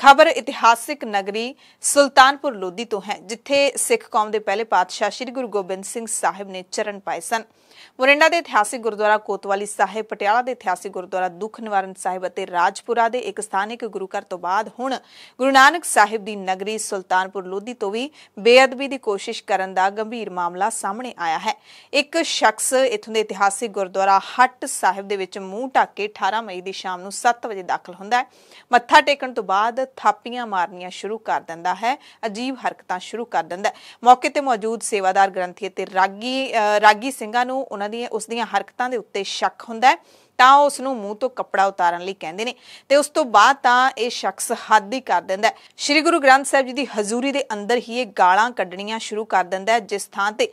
ਖਬਰ ਇਤਿਹਾਸਿਕ ਨਗਰੀ ਸੁਲਤਾਨਪੁਰ ਲੋਧੀ ਤੋਂ ਹੈ ਜਿੱਥੇ ਸਿੱਖ ਕੌਮ ਦੇ ਪਹਿਲੇ ਪਾਤਸ਼ਾਹ ਸ੍ਰੀ ਗੁਰੂ ਗੋਬਿੰਦ ਸਿੰਘ ਸਾਹਿਬ ਨੇ ਚਰਨ ਪਾਏ ਸਨ ਮੋਰਿੰਡਾ ਦੇ ਇਤਿਹਾਸਿਕ ਗੁਰਦੁਆਰਾ ਕੋਤਵਾਲੀ ਸਾਹਿਬ ਪਟਿਆਲਾ ਦੇ ਇਤਿਹਾਸਿਕ ਗੁਰਦੁਆਰਾ ਦੁੱਖ ਨਿਵਾਰਨ ਸਾਹਿਬ ਅਤੇ ਰਾਜਪੁਰਾ ਦੇ ਇੱਕ ਸਥਾਨਿਕ ਗੁਰੂ ਘਰ ਤੋਂ ਬਾਅਦ ਹੁਣ ਗੁਰੂ ਨਾਨਕ ਸਾਹਿਬ ਦੀ ਨਗਰੀ ਸੁਲਤਾਨਪੁਰ ਲੋਧੀ ਤੋਂ ਵੀ ਬੇਅਦਬੀ ਦੀ ਕੋਸ਼ਿਸ਼ ਕਰਨ ਦਾ ਗੰਭੀਰ ਮਾਮਲਾ ਸਾਹਮਣੇ ਆਇਆ ਹੈ ਇੱਕ ਸ਼ਖਸ ਇਥੋਂ ਦੇ ਇਤਿਹਾਸਿਕ ਗੁਰਦੁਆਰਾ ਹੱਟ ਸਾਹਿਬ ਦੇ ਵਿੱਚ ਮੂੰਹ ਢੱਕ ਕੇ 18 ਮਈ ਦੀ ਸ਼ਾਮ ਨੂੰ 7 ਵਜੇ ਦਾਖਲ ਹੁੰਦਾ ਹੈ ਮੱਥਾ ਟੇਕਣ ਤੋਂ ਬਾਅਦ ਥਾਪੀਆਂ ਮਾਰਨੀਆਂ ਸ਼ੁਰੂ ਕਰ ਦਿੰਦਾ ਹੈ ਅਜੀਬ ਹਰਕਤਾਂ ਸ਼ੁਰੂ ਕਰ ਦਿੰਦਾ ਮੌਕੇ ਤੇ ਮੌਜੂਦ ਸੇਵਾਦਾਰ ਗ੍ਰੰਥੀ ਤੇ ਰਾਗੀ ਰਾਗੀ ਸਿੰਘਾਂ ਨੂੰ ਉਹਨਾਂ ਦੀਆਂ ਉਸ ਦੀਆਂ ਹਰਕਤਾਂ ਦੇ ਉੱਤੇ ਸ਼ੱਕ ਹੁੰਦਾ ਹੈ ਤਾਂ ਉਸ ਨੂੰ ਮੂੰਹ ਤੋਂ ਕੱਪੜਾ ਉਤਾਰਨ ਲਈ ਕਹਿੰਦੇ ਨੇ ਤੇ ਉਸ ਤੋਂ ਬਾਅਦ ਤਾਂ ਇਹ ਸ਼ਖਸ ਹੱਦ ਹੀ ਕਰ ਦਿੰਦਾ ਸ੍ਰੀ ਗੁਰੂ ਗ੍ਰੰਥ ਸਾਹਿਬ ਜੀ ਦੀ ਹਜ਼ੂਰੀ ਦੇ ਅੰਦਰ ਹੀ ਇਹ ਗਾਲਾਂ ਕੱਢਣੀਆਂ ਸ਼ੁਰੂ ਕਰ ਦਿੰਦਾ ਹੈ ਜਿਸ ਥਾਂ ਤੇ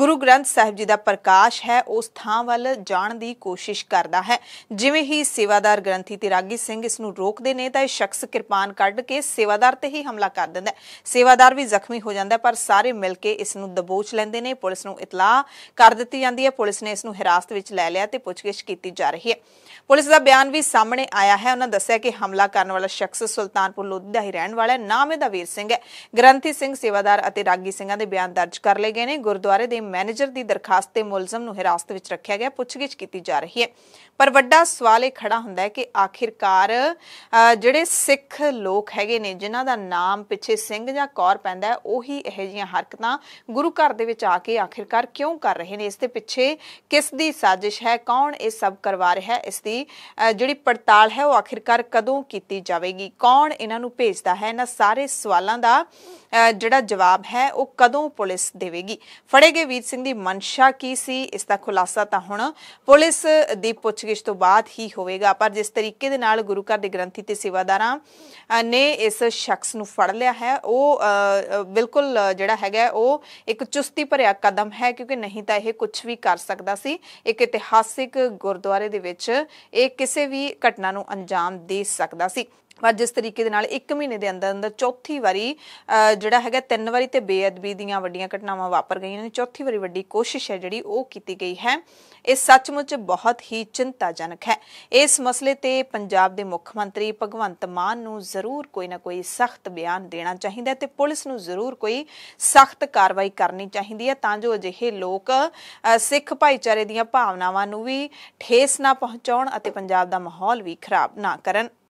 ਗੁਰੂ ਗ੍ਰੰਥ ਸਾਹਿਬ ਜੀ ਦਾ ਪ੍ਰਕਾਸ਼ ਹੈ ਉਸ ਥਾਂ ਵੱਲ ਜਾਣ ਦੀ ਕੋਸ਼ਿਸ਼ ਕਰਦਾ ਹੈ ਜਿਵੇਂ ਹੀ ਸੇਵਾਦਾਰ ਗ੍ਰੰਥੀ ਤੇ ਰਾਗੀ ਸਿੰਘ ਇਸ ਨੂੰ ਰੋਕਦੇ ਨੇ ਤਾਂ ਇਹ ਸ਼ਖਸ ਕਿਰਪਾਨ ਕੱਢ ਕੇ ਸੇਵਾਦਾਰ ਤੇ ਹੀ ਹਮਲਾ ਕਰ ਦਿੰਦਾ ਹੈ ਸੇਵਾਦਾਰ ਵੀ ਜ਼ਖਮੀ ਹੋ ਜਾਂਦਾ ਪਰ ਸਾਰੇ ਮਿਲ ਕੇ ਇਸ ਨੂੰ ਦਬੋਚ ਲੈਂਦੇ ਨੇ ਪੁਲਿਸ ਨੂੰ ਇਤਲਾਹ ਕਰ ਦਿੱਤੀ ਜਾਂਦੀ ਹੈ ਪੁਲਿਸ ਨੇ ਇਸ ਨੂੰ ਹਿਰਾਸਤ ਵਿੱਚ ਲੈ ਲਿਆ ਤੇ ਪੁੱਛਗਿੱਛ ਕੀਤੀ ਜਾ ਰਹੀ ਰਹੀ ਹੈ ਪੁਲਿਸ ਦਾ ਬਿਆਨ ਵੀ ਸਾਹਮਣੇ ਆਇਆ ਹੈ ਉਹਨਾਂ ਦੱਸਿਆ ਕਿ ਹਮਲਾ ਕਰਨ ਵਾਲਾ ਸ਼ਖਸ ਸੁਲਤਾਨਪੁਰ ਲੋਧੀ ਦਾ ਹੀ ਰਹਿਣ ਵਾਲਾ ਹੈ ਨਾਮ ਇਹਦਾ ਵੀਰ ਸਿੰਘ ਹੈ ਗ੍ਰੰਥੀ ਸਿੰਘ ਸੇਵਾਦਾਰ ਅਤੇ ਰਾਗੀ ਸਿੰਘਾਂ ਦੇ ਬਿਆਨ ਦਰਜ ਕਰ ਲਏ ਗਏ ਨੇ ਗੁਰਦੁਆਰੇ ਦੇ ਮੈਨੇਜਰ ਦੀ ਦਰਖਾਸਤ ਤੇ ਮੁਲਜ਼ਮ ਨੂੰ ਹਿਰਾਸਤ ਵਿੱਚ ਰੱਖਿਆ ਗਿਆ ਪੁੱਛਗਿੱਛ ਕੀਤੀ ਜਾ ਰਹੀ ਹੈ ਪਰ ਵੱਡਾ ਸਵਾਲ ਇਹ ਖੜਾ ਹੁੰਦਾ ਹੈ ਕਿ ਆਖਿਰਕਾਰ ਜਿਹੜੇ ਸਿੱਖ ਲੋਕ ਹੈਗੇ ਨੇ ਜਿਨ੍ਹਾਂ ਦਾ ਨਾਮ ਪਿੱਛੇ ਸਿੰਘ ਜਾਂ ਕੌਰ ਪੈਂਦਾ ਹੈ ਉਹੀ ਇਹੋ ਜਿਹੀਆਂ ਹਰਕਤਾਂ ਗੁਰੂ ਘਰ ਦੇ ਵਿੱਚ ਆ ਕੇ ਆਖਿਰਕਾਰ ਕਿਉਂ ਕਰ ਰਹੇ ਨੇ ਇਸ ਦੇ ਪਿੱਛੇ ਕਿਸ ਦੀ ਸਾਜ਼ਿਸ਼ ਹੈ ਕੌਣ ਇਹ ਸਭ ਕਰਵਾ ਪਰਿਵਾਰ ਹੈ ਇਸ ਦੀ ਜਿਹੜੀ ਪੜਤਾਲ ਹੈ ਉਹ ਆਖਿਰਕਾਰ ਕਦੋਂ ਕੀਤੀ ਜਾਵੇਗੀ ਕੌਣ ਇਹਨਾਂ ਨੂੰ ਭੇਜਦਾ ਹੈ ਇਹਨਾਂ ਸਾਰੇ ਸਵਾਲਾਂ ਦਾ ਜਿਹੜਾ ਜਵਾਬ ਹੈ ਉਹ ਕਦੋਂ ਪੁਲਿਸ ਦੇਵੇਗੀ ਫੜੇਗੇ ਵੀਰ ਸਿੰਘ ਦੀ ਮਨਸ਼ਾ ਕੀ ਸੀ ਇਸ ਦਾ ਖੁਲਾਸਾ ਤਾਂ ਹੁਣ ਪੁਲਿਸ ਦੀ ਪੁੱਛਗਿੱਛ ਤੋਂ ਬਾਅਦ ਹੀ ਹੋਵੇਗਾ ਪਰ ਜਿਸ ਤਰੀਕੇ ਦੇ ਨਾਲ ਗੁਰੂ ਘਰ ਦੇ ਗ੍ਰੰਥੀ ਤੇ ਸੇਵਾਦਾਰਾਂ ਨੇ ਇਸ ਸ਼ਖਸ ਨੂੰ ਫੜ ਲਿਆ ਹੈ ਉਹ ਬਿਲਕੁਲ ਜਿਹੜਾ ਹੈਗਾ ਉਹ ਇੱਕ ਚੁਸਤੀ ਭਰਿਆ ਕਦਮ ਹੈ ਕਿਉਂਕਿ ਨਹੀਂ ਤਾਂ ਇਹ ਕੁਝ ਵੀ ਕਰ ਸਕਦਾ ਸੀ ਇੱਕ ਇਤਿਹਾਸਿਕ ਗੁਰਦੁਆਰੇ ਦੇ ਵਿੱਚ ਇਹ ਕਿਸੇ ਵੀ ਘਟਨਾ ਨੂੰ ਅੰਜਾਮ ਦੇ ਸਕਦਾ ਸੀ ਪਰ ਜਿਸ ਤਰੀਕੇ ਦੇ ਨਾਲ 1 ਮਹੀਨੇ ਦੇ ਅੰਦਰ ਅੰਦਰ ਚੌਥੀ ਵਾਰੀ ਜਿਹੜਾ ਹੈਗਾ ਤਿੰਨ ਵਾਰੀ ਤੇ ਬੇਅਦਬੀ ਦੀਆਂ ਵੱਡੀਆਂ ਘਟਨਾਵਾਂ ਵਾਪਰ ਗਈਆਂ ਨੇ ਚੌਥੀ ਵਾਰੀ ਵੱਡੀ ਕੋਸ਼ਿਸ਼ ਹੈ ਜਿਹੜੀ ਉਹ ਕੀਤੀ ਗਈ ਹੈ ਇਹ ਸੱਚਮੁੱਚ ਬਹੁਤ ਹੀ ਚਿੰਤਾਜਨਕ ਹੈ ਇਸ ਮਸਲੇ ਤੇ ਪੰਜਾਬ ਦੇ ਮੁੱਖ ਮੰਤਰੀ ਭਗਵੰਤ ਮਾਨ ਨੂੰ ਜ਼ਰੂਰ ਕੋਈ ਨਾ ਕੋਈ ਸਖਤ ਬਿਆਨ ਦੇਣਾ ਚਾਹੀਦਾ ਤੇ ਪੁਲਿਸ ਨੂੰ ਜ਼ਰੂਰ ਕੋਈ ਸਖਤ ਕਾਰਵਾਈ ਕਰਨੀ ਚਾਹੀਦੀ ਹੈ ਤਾਂ ਜੋ ਅਜਿਹੇ ਲੋਕ ਸਿੱਖ ਭਾਈਚਾਰੇ ਦੀਆਂ ਭਾਵਨਾਵਾਂ ਨੂੰ ਵੀ ਠੇਸ ਨਾ ਪਹੁੰਚਾਉਣ ਅਤੇ ਪੰਜਾਬ ਦਾ ਮਾਹੌਲ ਵੀ ਖਰਾਬ ਨਾ ਕਰਨ